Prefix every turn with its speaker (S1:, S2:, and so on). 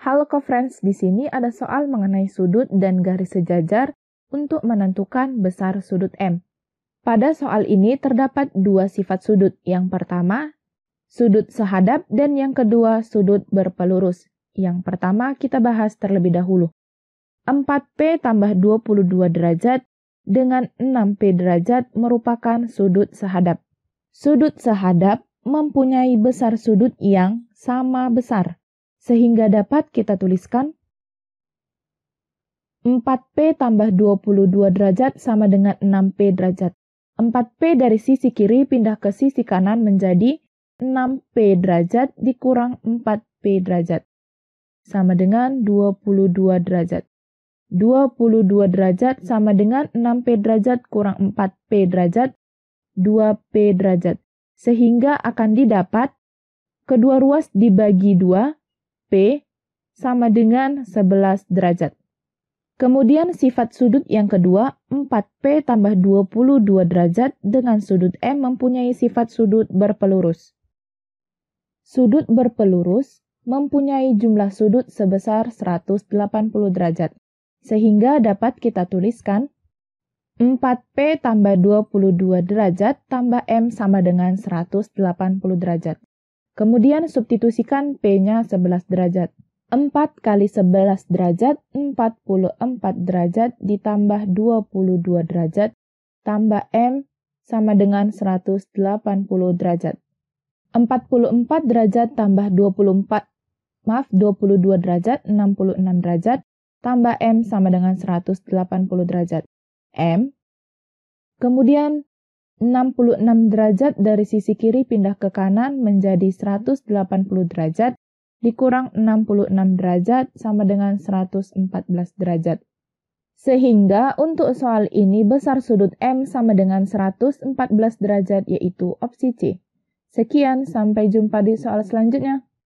S1: Halo friends, di sini ada soal mengenai sudut dan garis sejajar untuk menentukan besar sudut M. Pada soal ini terdapat dua sifat sudut. Yang pertama, sudut sehadap dan yang kedua sudut berpelurus. Yang pertama kita bahas terlebih dahulu. 4P tambah 22 derajat dengan 6P derajat merupakan sudut sehadap. Sudut sehadap mempunyai besar sudut yang sama besar sehingga dapat kita tuliskan 4P tambah 22 derajat sama dengan 6P derajat. 4P dari sisi kiri pindah ke sisi kanan menjadi 6P derajat dikurang 4P derajat. Sama dengan 22 derajat. 22 derajat sama dengan 6P derajat kurang 4P derajat, 2P derajat. Sehingga akan didapat kedua ruas dibagi dua P sama dengan 11 derajat. Kemudian sifat sudut yang kedua, 4P tambah 22 derajat dengan sudut M mempunyai sifat sudut berpelurus. Sudut berpelurus mempunyai jumlah sudut sebesar 180 derajat, sehingga dapat kita tuliskan 4P tambah 22 derajat tambah M sama dengan 180 derajat. Kemudian substitusikan P-nya 11 derajat. 4 kali 11 derajat, 44 derajat ditambah 22 derajat, tambah M sama dengan 180 derajat. 44 derajat tambah 24, maaf 22 derajat, 66 derajat, tambah M sama dengan 180 derajat. M. Kemudian 66 derajat dari sisi kiri pindah ke kanan menjadi 180 derajat dikurang 66 derajat sama dengan 114 derajat. Sehingga untuk soal ini besar sudut M sama dengan 114 derajat yaitu opsi C. Sekian, sampai jumpa di soal selanjutnya.